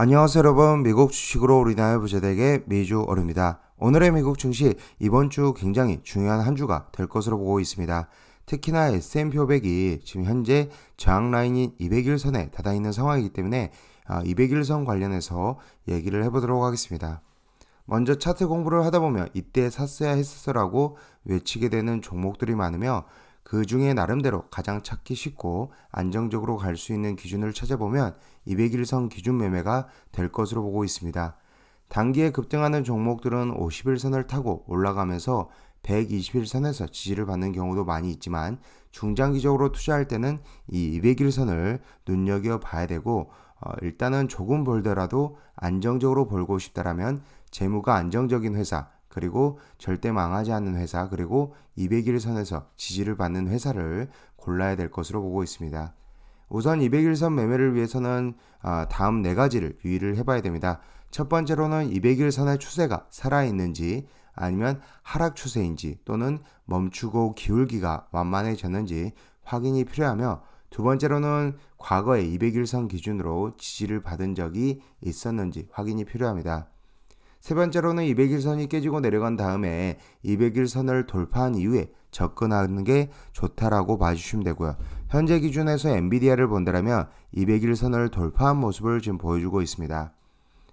안녕하세요 여러분 미국 주식으로 우리나라 부자되게 매주 어릅니다. 오늘의 미국 증시 이번 주 굉장히 중요한 한 주가 될 것으로 보고 있습니다. 특히나 S&P 500이 지금 현재 저항 라인인 201선에 닫아 있는 상황이기 때문에 201선 아, 관련해서 얘기를 해보도록 하겠습니다. 먼저 차트 공부를 하다 보면 이때 샀어야 했었어라고 외치게 되는 종목들이 많으며 그 중에 나름대로 가장 찾기 쉽고 안정적으로 갈 수 있는 기준을 찾아보면 200일선 기준 매매가 될 것으로 보고 있습니다. 단기에 급등하는 종목들은 50일선을 타고 올라가면서 120일선에서 지지를 받는 경우도 많이 있지만 중장기적으로 투자할 때는 이 200일선을 눈여겨 봐야 되고 어, 일단은 조금 벌더라도 안정적으로 벌고 싶다라면 재무가 안정적인 회사 그리고 절대 망하지 않는 회사, 그리고 200일 선에서 지지를 받는 회사를 골라야 될 것으로 보고 있습니다. 우선 200일 선 매매를 위해서는 아, 다음 네 가지를 유의를 해봐야 됩니다. 첫 번째로는 200일 선의 추세가 살아있는지 아니면 하락 추세인지 또는 멈추고 기울기가 완만해졌는지 확인이 필요하며 두 번째로는 과거에 200일선 기준으로 지지를 받은 적이 있었는지 확인이 필요합니다. 세 번째로는 200일선이 깨지고 내려간 다음에 200일선을 돌파한 이후에 접근하는 게 좋다라고 봐주시면 되고요. 현재 기준에서 엔비디아를 본다면 200일선을 돌파한 모습을 지금 보여주고 있습니다.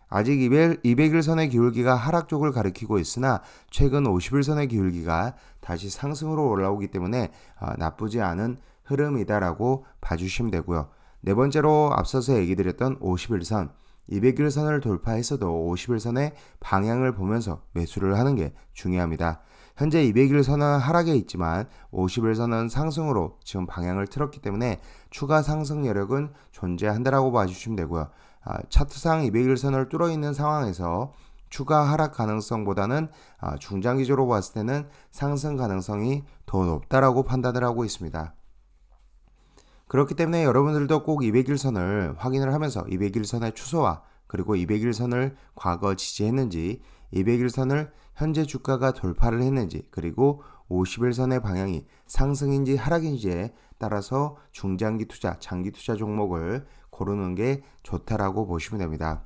아직 200, 200일선의 기울기가 하락 쪽을 가리키고 있으나 최근 50일선의 기울기가 다시 상승으로 올라오기 때문에 아, 나쁘지 않은 흐름이다라고 봐주시면 되고요. 네 번째로 앞서서 얘기 드렸던 51선. 200일 선을 돌파했어도 50일 선의 방향을 보면서 매수를 하는 게 중요합니다. 현재 200일 선은 하락에 있지만 50일 선은 상승으로 지금 방향을 틀었기 때문에 추가 상승 여력은 존재한다라고 봐주시면 되고요. 아, 차트상 200일 선을 뚫어 있는 상황에서 추가 하락 가능성보다는 아, 중장기적으로 봤을 때는 상승 가능성이 더 높다라고 판단을 하고 있습니다. 그렇기 때문에 여러분들도 꼭 200일 선을 확인을 하면서 200일 선의 추소와 그리고 200일 선을 과거 지지했는지 200일 선을 현재 주가가 돌파를 했는지 그리고 50일 선의 방향이 상승인지 하락인지에 따라서 중장기 투자, 장기 투자 종목을 고르는 게 좋다라고 보시면 됩니다.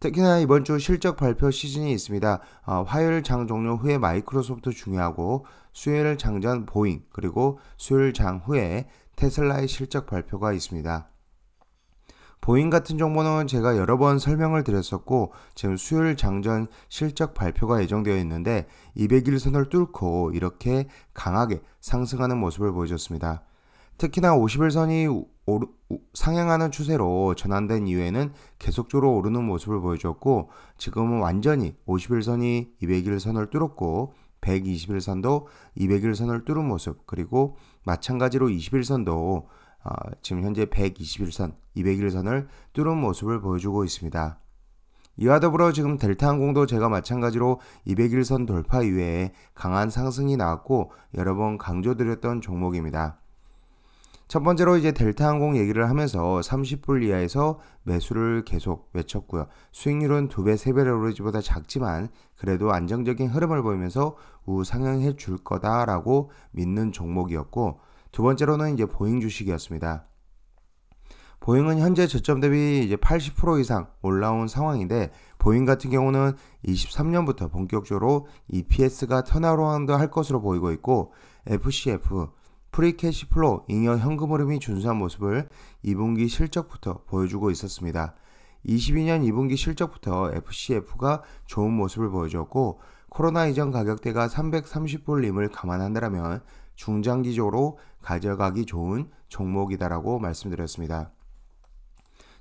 특히나 이번 주 실적 발표 시즌이 있습니다. 어, 화요일 장 종료 후에 마이크로소프트 중요하고 수요일 장전 보잉 그리고 수요일 장 후에 테슬라의 실적 발표가 있습니다. 보잉 같은 정보는 제가 여러 번 설명을 드렸었고 지금 수요일 장전 실적 발표가 예정되어 있는데 200일선을 뚫고 이렇게 강하게 상승하는 모습을 보여줬습니다. 특히나 50일선이 오르, 상향하는 추세로 전환된 이후에는 계속적으로 오르는 모습을 보여줬고 지금은 완전히 50일선이 200일선을 뚫었고 121선도 201선을 뚫은 모습 그리고 마찬가지로 21선도 어, 지금 현재 121선, 201선을 뚫은 모습을 보여주고 있습니다. 이와 더불어 지금 델타항공도 제가 마찬가지로 201선 돌파 이외에 강한 상승이 나왔고 여러 번 강조드렸던 종목입니다. 첫 번째로 이제 델타항공 얘기를 하면서 30불 이하에서 매수를 계속 외쳤고요. 수익률은 2배, 3배 레버리지보다 작지만 그래도 안정적인 흐름을 보이면서 우상향해 줄 거다라고 믿는 종목이었고 두 번째로는 이제 보잉 주식이었습니다. 보잉은 현재 저점 대비 이제 80% 이상 올라온 상황인데 보잉 같은 경우는 23년부터 본격적으로 EPS가 턴아라운드 할 것으로 보이고 있고 FCF 프리 캐시플로 잉여 현금 흐름이 준수한 모습을 2분기 실적부터 보여주고 있었습니다. 22년 2분기 실적부터 FCF가 좋은 모습을 보여주었고 코로나 이전 가격대가 330불님을 감안한다면 중장기적으로 가져가기 좋은 종목이다라고 말씀드렸습니다.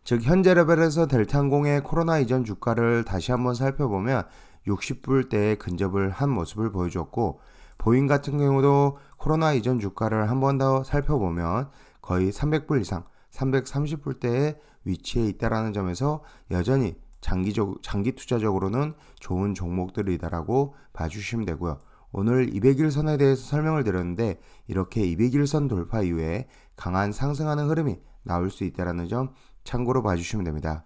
즉 현재 레벨에서 델탄공의 코로나 이전 주가를 다시 한번 살펴보면 60불대에 근접을 한 모습을 보여주었고 보잉 같은 경우도 코로나 이전 주가를 한 번 더 살펴보면 거의 300불 이상, 330불대에 위치해 있다라는 점에서 여전히 장기적 장기 투자적으로는 좋은 종목들이다라고 봐주시면 되고요. 오늘 200일 선에 대해서 설명을 드렸는데 이렇게 200일 선 돌파 이후에 강한 상승하는 흐름이 나올 수 있다라는 점 참고로 봐주시면 됩니다.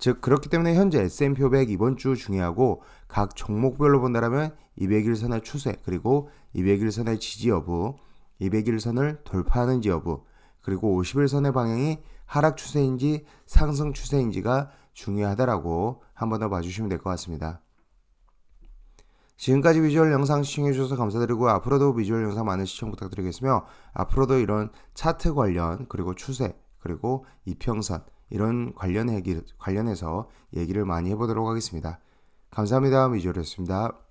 즉 그렇기 때문에 현재 S&P 500 이번 주 중요하고 각 종목별로 본다면 200일 선의 추세 그리고 200일 선의 지지 여부, 200일 선을 돌파하는지 여부, 그리고 50일 선의 방향이 하락 추세인지 상승 추세인지가 중요하다라고 한 번 더 봐주시면 될 것 같습니다. 지금까지 비주얼 영상 시청해주셔서 감사드리고 앞으로도 비주얼 영상 많은 시청 부탁드리겠으며 앞으로도 이런 차트 관련 그리고 추세 그리고 이평선 이런 관련 얘 관련해서 얘기를 많이 해보도록 하겠습니다. 감사합니다. 미주였습니다.